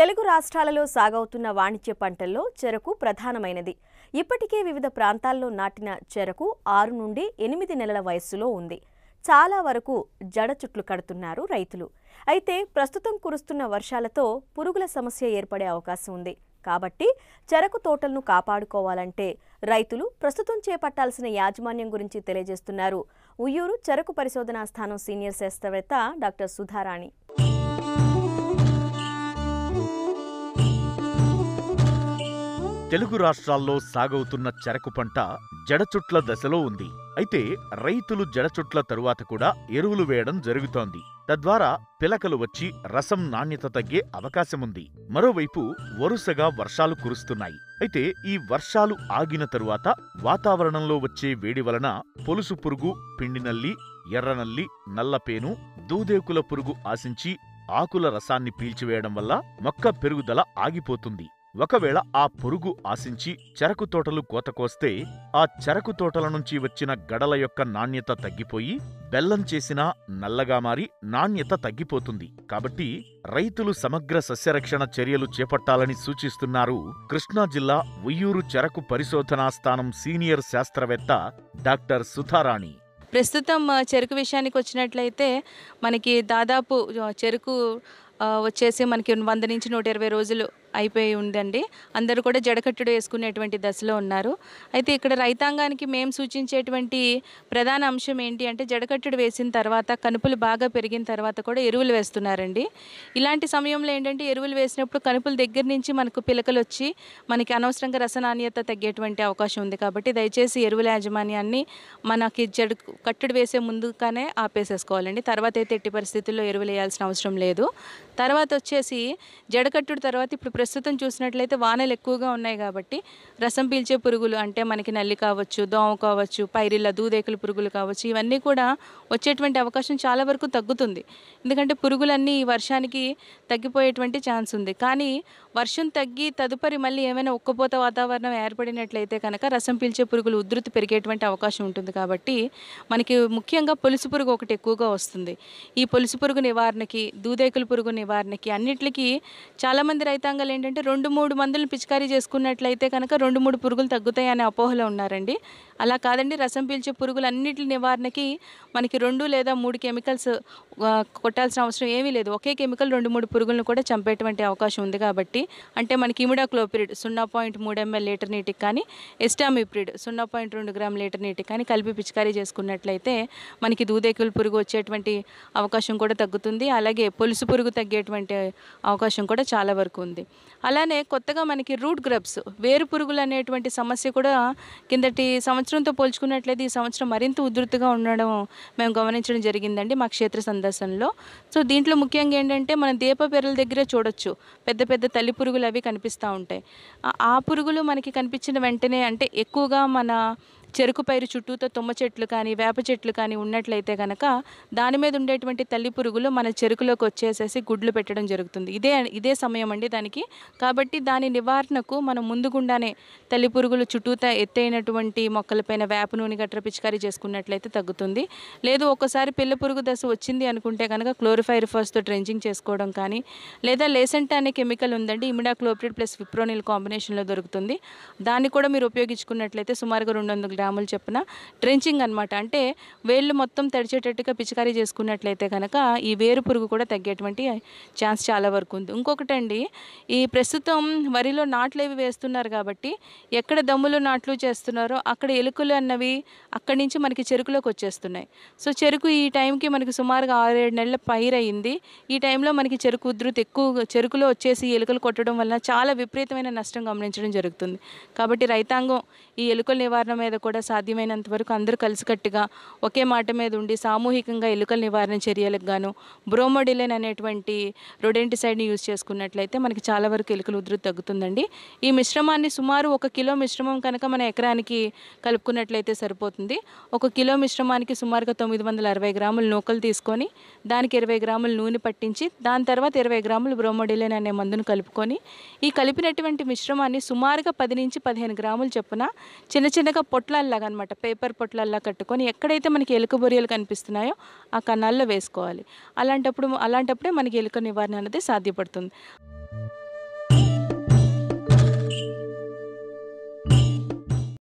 తెలుగు రాష్ట్రాలలో సాగవుతున్న వాణిజ్య పంటల్లో చెరకు ప్రధానమైనది ఇప్పటికే వివిధ ప్రాంతాల్లో నాటిన చెరకు ఆరు నుండి ఎనిమిది నెలల వయస్సులో ఉంది చాలా వరకు జడ చుట్లు కడుతున్నారు రైతులు అయితే ప్రస్తుతం కురుస్తున్న వర్షాలతో పురుగుల సమస్య ఏర్పడే అవకాశం ఉంది కాబట్టి చెరకు తోటలను కాపాడుకోవాలంటే రైతులు ప్రస్తుతం చేపట్టాల్సిన యాజమాన్యం గురించి తెలియజేస్తున్నారు ఉయ్యూరు చెరకు పరిశోధనా స్థానం సీనియర్ శాస్త్రవేత్త డాక్టర్ సుధారాణి తెలుగు రాష్ట్రాల్లో సాగవుతున్న చెరకు పంట జడచుట్ల దశలో ఉంది అయితే రైతులు జడచుట్ల తరువాత కూడా ఎరువులు వేయడం జరుగుతోంది తద్వారా పిలకలు వచ్చి రసం నాణ్యత తగ్గే అవకాశముంది మరోవైపు వరుసగా వర్షాలు కురుస్తున్నాయి అయితే ఈ వర్షాలు ఆగిన తరువాత వాతావరణంలో వచ్చే వేడి వలన పొలుసు పురుగు పిండినల్లి ఎర్రనల్లి నల్లపేను దూదేకుల పురుగు ఆశించి ఆకుల రసాన్ని పీల్చివేయడం వల్ల మొక్క పెరుగుదల ఆగిపోతుంది ఒకవేళ ఆ పురుగు ఆశించి చెరకు తోటలు కోతకోస్తే ఆ చెరకు తోటల నుంచి వచ్చిన గడల యొక్క నాణ్యత తగ్గిపోయి బెల్లం చేసినా నల్లగా మారి నాణ్యత తగ్గిపోతుంది కాబట్టి రైతులు సమగ్ర సస్యరక్షణ చర్యలు చేపట్టాలని సూచిస్తున్నారు కృష్ణా జిల్లా ఉయ్యూరు చెరకు పరిశోధనా స్థానం సీనియర్ శాస్త్రవేత్త డాక్టర్ సుధారాణి ప్రస్తుతం చెరుకు విషయానికి వచ్చినట్లయితే మనకి దాదాపు చెరుకు వచ్చేసి మనకి వంద నుంచి నూట ఇరవై రోజులు అయిపోయి ఉందండి అందరూ కూడా జడకట్టుడు వేసుకునేటువంటి దశలో ఉన్నారు అయితే ఇక్కడ రైతాంగానికి మేము సూచించేటువంటి ప్రధాన అంశం ఏంటి అంటే జడకట్టుడు వేసిన తర్వాత కనుపులు బాగా పెరిగిన తర్వాత కూడా ఎరువులు వేస్తున్నారండి ఇలాంటి సమయంలో ఏంటంటే ఎరువులు వేసినప్పుడు కనుపుల దగ్గర నుంచి మనకు పిలకలు వచ్చి మనకి అనవసరంగా రస నాణ్యత తగ్గేటువంటి అవకాశం ఉంది కాబట్టి దయచేసి ఎరువుల యాజమాన్యాన్ని మనకి జడు కట్టుడు వేసే ముందుగానే ఆపేసేసుకోవాలండి తర్వాత అయితే ఎట్టి పరిస్థితుల్లో ఎరువులు వేయాల్సిన అవసరం లేదు తర్వాత వచ్చేసి జడకట్టుడు తర్వాత ఇప్పుడు ప్రస్తుతం చూసినట్లయితే వానలు ఎక్కువగా ఉన్నాయి కాబట్టి రసం పీల్చే పురుగులు అంటే మనకి నల్లి కావచ్చు దోమ కావచ్చు పైరిల్ల దూదేకుల పురుగులు కావచ్చు ఇవన్నీ కూడా వచ్చేటువంటి అవకాశం చాలా వరకు తగ్గుతుంది ఎందుకంటే పురుగులన్నీ ఈ వర్షానికి తగ్గిపోయేటువంటి ఛాన్స్ ఉంది కానీ వర్షం తగ్గి తదుపరి మళ్ళీ ఏమైనా ఒక్కపోత వాతావరణం ఏర్పడినట్లయితే కనుక రసం పీల్చే పురుగులు ఉధృతి పెరిగేటువంటి అవకాశం ఉంటుంది కాబట్టి మనకి ముఖ్యంగా పొలుసు పురుగు ఒకటి ఎక్కువగా వస్తుంది ఈ పొలుసు పురుగు నివారణకి దూదేకుల పురుగు నివారణకి అన్నిటికీ చాలామంది రైతాంగ వాళ్ళు ఏంటంటే రెండు మూడు మందులు పిచికారీ చేసుకున్నట్లయితే కనుక రెండు మూడు పురుగులు తగ్గుతాయి అనే అపోహలో ఉన్నారండి అలా కాదండి రసం పీల్చే పురుగులన్నిటి నివారణకి మనకి రెండు లేదా మూడు కెమికల్స్ కొట్టాల్సిన అవసరం ఏమీ లేదు ఒకే కెమికల్ రెండు మూడు పురుగులను కూడా చంపేటువంటి అవకాశం ఉంది కాబట్టి అంటే మనకి ఇమిడాక్లోపిరిడ్ సున్నా పాయింట్ మూడు ఎంఎల్ లీటర్ నీటికి కానీ ఎస్టామిప్రిడ్ సున్నా పాయింట్ రెండు గ్రామ్ లీటర్ నీటికి కానీ కలిపి పిచికారీ చేసుకున్నట్లయితే మనకి దూదేకులు పురుగు వచ్చేటువంటి అవకాశం కూడా తగ్గుతుంది అలాగే పొలుసు పురుగు తగ్గేటువంటి అవకాశం కూడా చాలా వరకు ఉంది అలానే కొత్తగా మనకి రూట్ గ్రబ్స్ వేరు పురుగులు అనేటువంటి సమస్య కూడా కిందటి సంవత్సరం సంవత్సరంతో పోల్చుకున్నట్లయితే ఈ సంవత్సరం మరింత ఉధృతిగా ఉండడం మేము గమనించడం జరిగిందండి మా క్షేత్ర సందర్శనలో సో దీంట్లో ముఖ్యంగా ఏంటంటే మనం దీప పెరల దగ్గర చూడొచ్చు పెద్ద పెద్ద తల్లి పురుగులు అవి కనిపిస్తూ ఉంటాయి ఆ పురుగులు మనకి కనిపించిన వెంటనే అంటే ఎక్కువగా మన చెరుకు పైరు చుట్టూతో తుమ్మ చెట్లు కానీ వేప చెట్లు కానీ ఉన్నట్లయితే కనుక దాని మీద ఉండేటువంటి తల్లి పురుగులు మన చెరుకులోకి వచ్చేసేసి గుడ్లు పెట్టడం జరుగుతుంది ఇదే ఇదే సమయం అండి దానికి కాబట్టి దాని నివారణకు మనం ముందుగుండానే తల్లి పురుగులు చుట్టూత ఎత్తైనటువంటి మొక్కలపైన వేప నూనె గట్ర పిచికారీ చేసుకున్నట్లయితే తగ్గుతుంది లేదు ఒక్కసారి పిల్ల పురుగు దశ వచ్చింది అనుకుంటే కనుక క్లోరిఫైర్ ఫస్ట్తో డ్రెంజింగ్ చేసుకోవడం కానీ లేదా లేసెంట్ అనే కెమికల్ ఉందండి ఇమిడాక్లోప్రిడ్ ప్లస్ విప్రోనిల్ కాంబినేషన్లో దొరుకుతుంది దాన్ని కూడా మీరు ఉపయోగించుకున్నట్లయితే సుమారుగా రెండు వందల గ్రాములు చెప్పిన ట్రెంచింగ్ అనమాట అంటే వేళ్ళు మొత్తం తడిచేటట్టుగా పిచికారీ చేసుకున్నట్లయితే కనుక ఈ వేరు పురుగు కూడా తగ్గేటువంటి ఛాన్స్ చాలా వరకు ఉంది ఇంకొకటండి ఈ ప్రస్తుతం వరిలో నాట్లు ఇవి వేస్తున్నారు కాబట్టి ఎక్కడ దమ్ములు నాట్లు చేస్తున్నారో అక్కడ ఎలుకలు అన్నవి అక్కడి నుంచి మనకి చెరుకులోకి వచ్చేస్తున్నాయి సో చెరుకు ఈ టైంకి మనకి సుమారుగా ఆరు ఏడు నెలల అయింది ఈ టైంలో మనకి చెరుకు ఉధృతి ఎక్కువ చెరుకులో వచ్చేసి ఎలుకలు కొట్టడం వలన చాలా విపరీతమైన నష్టం గమనించడం జరుగుతుంది కాబట్టి రైతాంగం ఈ ఎలుకల నివారణ మీద కూడా సాధ్యమైనంత వరకు అందరూ కలిసికట్టుగా ఒకే మాట మీద ఉండి సామూహికంగా ఎలుకల నివారణ చర్యలకు గాను బ్రోమోడిలెన్ అనేటువంటి రొడెంటిసైడ్ని యూజ్ చేసుకున్నట్లయితే మనకి చాలా వరకు ఎలుకల ఉధృతి తగ్గుతుందండి ఈ మిశ్రమాన్ని సుమారు ఒక కిలో మిశ్రమం కనుక మన ఎకరానికి కలుపుకున్నట్లయితే సరిపోతుంది ఒక కిలో మిశ్రమానికి సుమారుగా తొమ్మిది వందల అరవై గ్రాములు నూకలు తీసుకొని దానికి ఇరవై గ్రాములు నూనె పట్టించి దాని తర్వాత ఇరవై గ్రాములు బ్రోమోడిలెన్ అనే మందును కలుపుకొని ఈ కలిపినటువంటి మిశ్రమాన్ని సుమారుగా పది నుంచి పదిహేను గ్రాములు చొప్పున చిన్న చిన్నగా పొట్ల పొట్లాల్లాగా అనమాట పేపర్ పొట్లల్లా కట్టుకొని ఎక్కడైతే మనకి ఎలుక బొరియలు కనిపిస్తున్నాయో ఆ కణాల్లో వేసుకోవాలి అలాంటప్పుడు అలాంటప్పుడే మనకి ఎలుక నివారణ అనేది సాధ్యపడుతుంది